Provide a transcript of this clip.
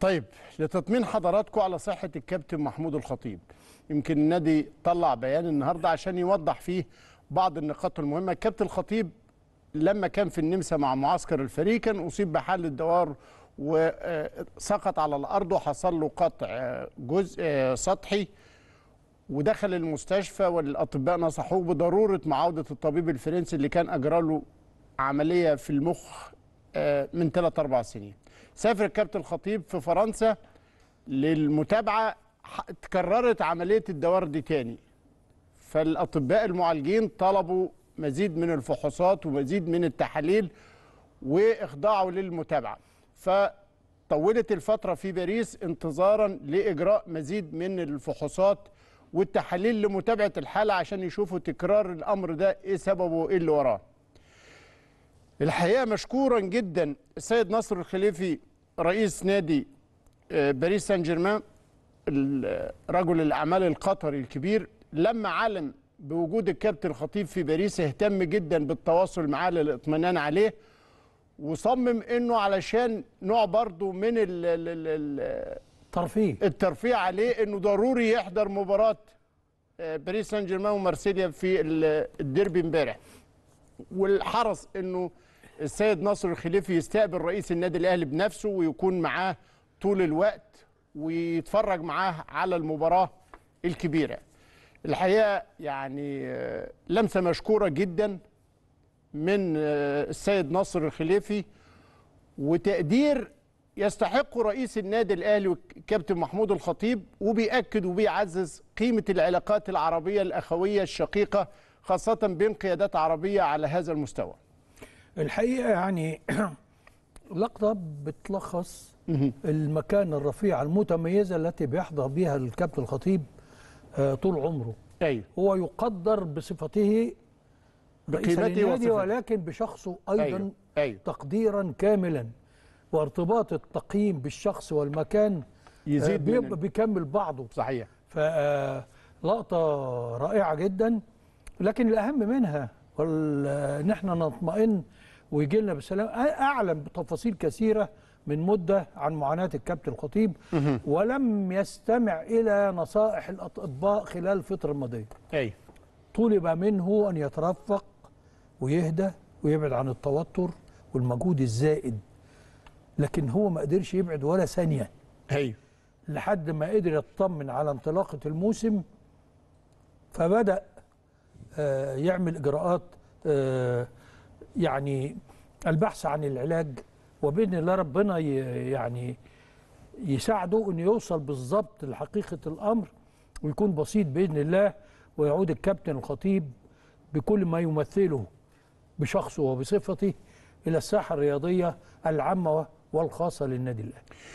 طيب لتطمين حضراتكم على صحة الكابتن محمود الخطيب يمكن النادي طلع بيان النهاردة عشان يوضح فيه بعض النقاط المهمة الكابتن الخطيب لما كان في النمسا مع معسكر الفريق كان أصيب بحالة دوار وسقط على الأرض وحصل له قطع جزء سطحي ودخل المستشفى والأطباء نصحوه بضرورة معاودة الطبيب الفرنسي اللي كان أجرى له عملية في المخ آه، من ثلاث اربع سنين سافر الكابتن الخطيب في فرنسا للمتابعه تكررت عمليه الدوار دي تاني فالاطباء المعالجين طلبوا مزيد من الفحوصات ومزيد من التحاليل واخضاعه للمتابعه فطولت الفتره في باريس انتظارا لاجراء مزيد من الفحوصات والتحاليل لمتابعه الحاله عشان يشوفوا تكرار الامر ده ايه سببه وايه اللي وراه الحقيقه مشكورا جدا السيد نصر الخليفي رئيس نادي آه، باريس سان جيرمان رجل الاعمال القطري الكبير لما علم بوجود الكابتن الخطيب في باريس اهتم جدا بالتواصل معاه للاطمئنان عليه وصمم انه علشان نوع برضه من الترفيه الترفيه عليه انه ضروري يحضر مباراه آه، باريس سان جيرمان ومارسيليا في الديربي امبارح والحرص انه السيد ناصر الخليفي يستقبل رئيس النادي الاهلي بنفسه ويكون معاه طول الوقت ويتفرج معاه على المباراه الكبيره. الحقيقه يعني آه، لمسه مشكوره جدا من آه، السيد ناصر الخليفي وتقدير يستحق رئيس النادي الاهلي والكابتن محمود الخطيب وبيأكد وبيعزز قيمه العلاقات العربيه الاخويه الشقيقه خاصة بين قيادات عربية على هذا المستوى الحقيقة يعني لقطة بتلخص المكانة الرفيعة المتميزة التي بيحظى بها الكابتن الخطيب آه، طول عمره أيوه. هو يقدر بصفته بقيمته النادي ولكن بشخصه أيضا أيوه. أي. أيوه. تقديرا كاملا وارتباط التقييم بالشخص والمكان آه، يزيد بيكمل بعضه صحيح فلقطة آه، رائعة جدا لكن الأهم منها إن احنا نطمئن ويجي لنا بالسلام أعلم بتفاصيل كثيرة من مدة عن معاناة الكابتن الخطيب ولم يستمع إلى نصائح الأطباء خلال الفترة الماضية أي طلب منه أن يترفق ويهدى ويبعد عن التوتر والمجهود الزائد لكن هو ما قدرش يبعد ولا ثانية أيوه لحد ما قدر يطمن على انطلاقة الموسم فبدأ آه، يعمل إجراءات آه، يعني البحث عن العلاج وبإذن الله ربنا يعني يساعده أن يوصل بالظبط لحقيقة الأمر ويكون بسيط بإذن الله ويعود الكابتن الخطيب بكل ما يمثله بشخصه وبصفته إلى الساحة الرياضية العامة والخاصة للنادي الأهلي